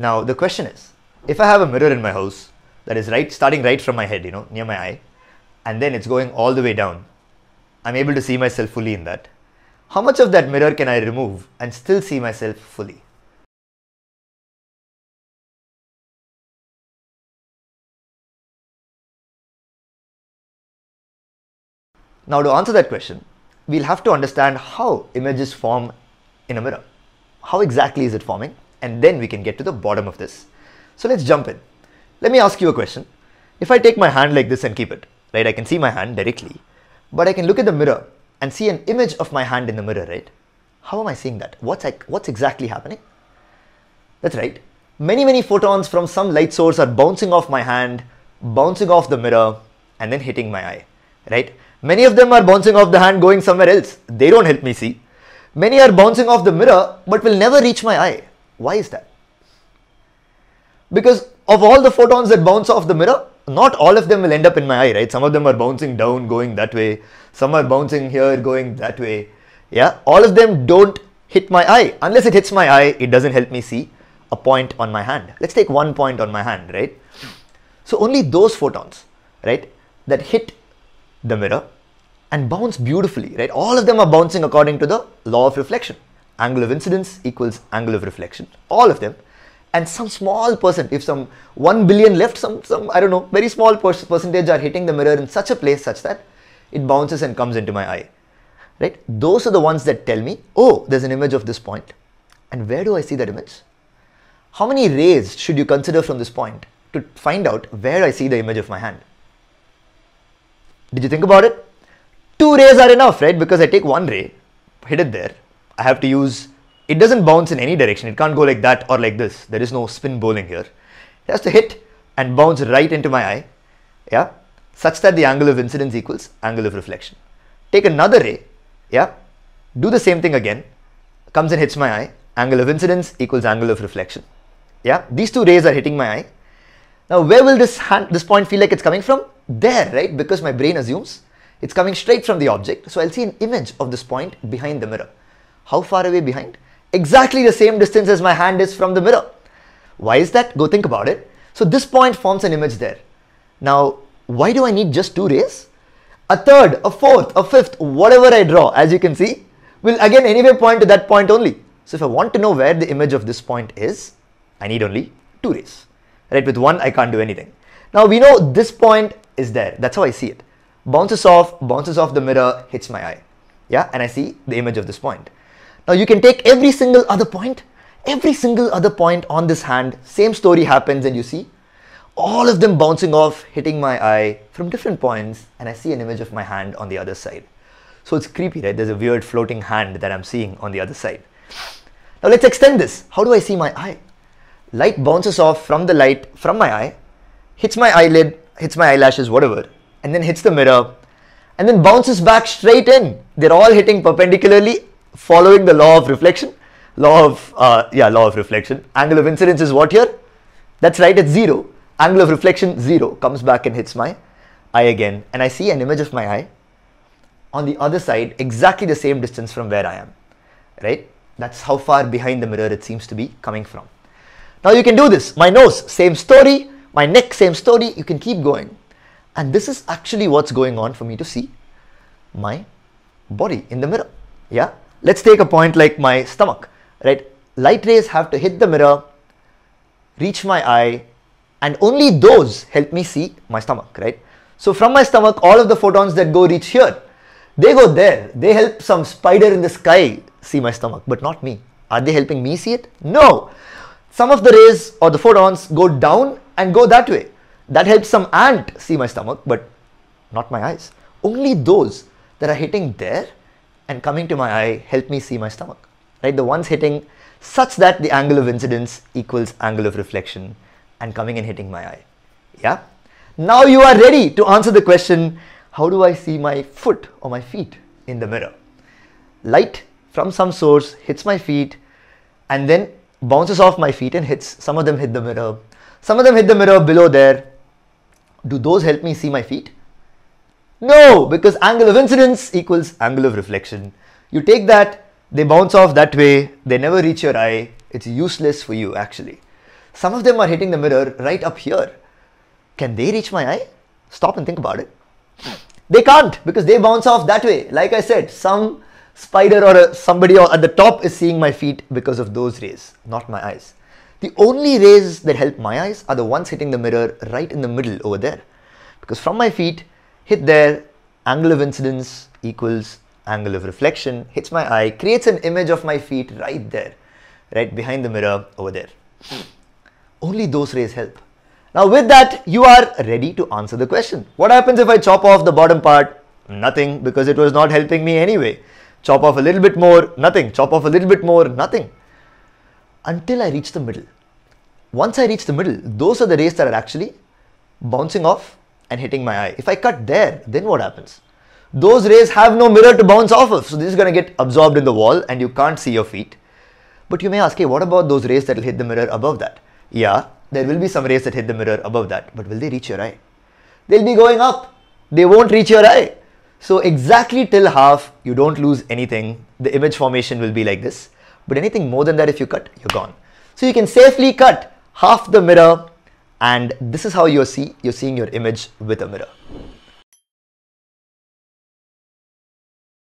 Now the question is, if I have a mirror in my house that is right starting right from my head, you know, near my eye, and then it's going all the way down, I'm able to see myself fully in that. How much of that mirror can I remove and still see myself fully? Now to answer that question, we'll have to understand how images form in a mirror. How exactly is it forming? and then we can get to the bottom of this. So let's jump in. Let me ask you a question. If I take my hand like this and keep it, right, I can see my hand directly, but I can look at the mirror and see an image of my hand in the mirror, right? How am I seeing that? What's, what's exactly happening? That's right. Many, many photons from some light source are bouncing off my hand, bouncing off the mirror, and then hitting my eye, right? Many of them are bouncing off the hand going somewhere else. They don't help me see. Many are bouncing off the mirror but will never reach my eye. Why is that? Because of all the photons that bounce off the mirror, not all of them will end up in my eye, right? Some of them are bouncing down, going that way. Some are bouncing here, going that way. Yeah, all of them don't hit my eye. Unless it hits my eye, it doesn't help me see a point on my hand. Let's take one point on my hand, right? So only those photons, right, that hit the mirror and bounce beautifully, right? All of them are bouncing according to the law of reflection angle of incidence equals angle of reflection, all of them. And some small percent, if some 1 billion left, some, some I don't know, very small per percentage are hitting the mirror in such a place such that it bounces and comes into my eye. Right? Those are the ones that tell me, oh, there's an image of this point. And where do I see that image? How many rays should you consider from this point to find out where I see the image of my hand? Did you think about it? Two rays are enough, right? Because I take one ray, hit it there, I have to use, it doesn't bounce in any direction. It can't go like that or like this. There is no spin bowling here. It has to hit and bounce right into my eye, yeah, such that the angle of incidence equals angle of reflection. Take another ray, yeah, do the same thing again, comes and hits my eye, angle of incidence equals angle of reflection. Yeah, these two rays are hitting my eye. Now, where will this hand, this point feel like it's coming from? There, right? Because my brain assumes it's coming straight from the object. So I'll see an image of this point behind the mirror. How far away behind? Exactly the same distance as my hand is from the mirror. Why is that? Go think about it. So this point forms an image there. Now, why do I need just two rays? A third, a fourth, a fifth, whatever I draw, as you can see, will again anyway point to that point only. So if I want to know where the image of this point is, I need only two rays. Right, with one I can't do anything. Now we know this point is there, that's how I see it. Bounces off, bounces off the mirror, hits my eye. Yeah, and I see the image of this point. Now you can take every single other point, every single other point on this hand, same story happens and you see all of them bouncing off, hitting my eye from different points and I see an image of my hand on the other side. So it's creepy, right? There's a weird floating hand that I'm seeing on the other side. Now let's extend this. How do I see my eye? Light bounces off from the light from my eye, hits my eyelid, hits my eyelashes, whatever, and then hits the mirror, and then bounces back straight in. They're all hitting perpendicularly following the law of reflection, law of, uh, yeah, law of reflection, angle of incidence is what here? That's right, it's zero. Angle of reflection, zero, comes back and hits my eye again. And I see an image of my eye on the other side, exactly the same distance from where I am, right? That's how far behind the mirror it seems to be coming from. Now you can do this. My nose, same story. My neck, same story. You can keep going. And this is actually what's going on for me to see my body in the mirror. Yeah. Let's take a point like my stomach, right? Light rays have to hit the mirror, reach my eye, and only those help me see my stomach, right? So from my stomach, all of the photons that go reach here, they go there. They help some spider in the sky see my stomach, but not me. Are they helping me see it? No. Some of the rays or the photons go down and go that way. That helps some ant see my stomach, but not my eyes. Only those that are hitting there and coming to my eye help me see my stomach, right? The ones hitting such that the angle of incidence equals angle of reflection and coming and hitting my eye. Yeah? Now you are ready to answer the question, how do I see my foot or my feet in the mirror? Light from some source hits my feet and then bounces off my feet and hits, some of them hit the mirror. Some of them hit the mirror below there. Do those help me see my feet? No, because angle of incidence equals angle of reflection. You take that, they bounce off that way, they never reach your eye. It's useless for you actually. Some of them are hitting the mirror right up here. Can they reach my eye? Stop and think about it. They can't because they bounce off that way. Like I said, some spider or a, somebody or at the top is seeing my feet because of those rays, not my eyes. The only rays that help my eyes are the ones hitting the mirror right in the middle over there. Because from my feet, hit there, angle of incidence equals angle of reflection, hits my eye, creates an image of my feet right there, right behind the mirror over there. Only those rays help. Now with that, you are ready to answer the question. What happens if I chop off the bottom part? Nothing, because it was not helping me anyway. Chop off a little bit more, nothing. Chop off a little bit more, nothing. Until I reach the middle. Once I reach the middle, those are the rays that are actually bouncing off and hitting my eye. If I cut there, then what happens? Those rays have no mirror to bounce off of, so this is going to get absorbed in the wall and you can't see your feet. But you may ask, hey, what about those rays that will hit the mirror above that? Yeah, there will be some rays that hit the mirror above that, but will they reach your eye? They'll be going up. They won't reach your eye. So exactly till half, you don't lose anything. The image formation will be like this. But anything more than that, if you cut, you're gone. So you can safely cut half the mirror and this is how you're see you're seeing your image with a mirror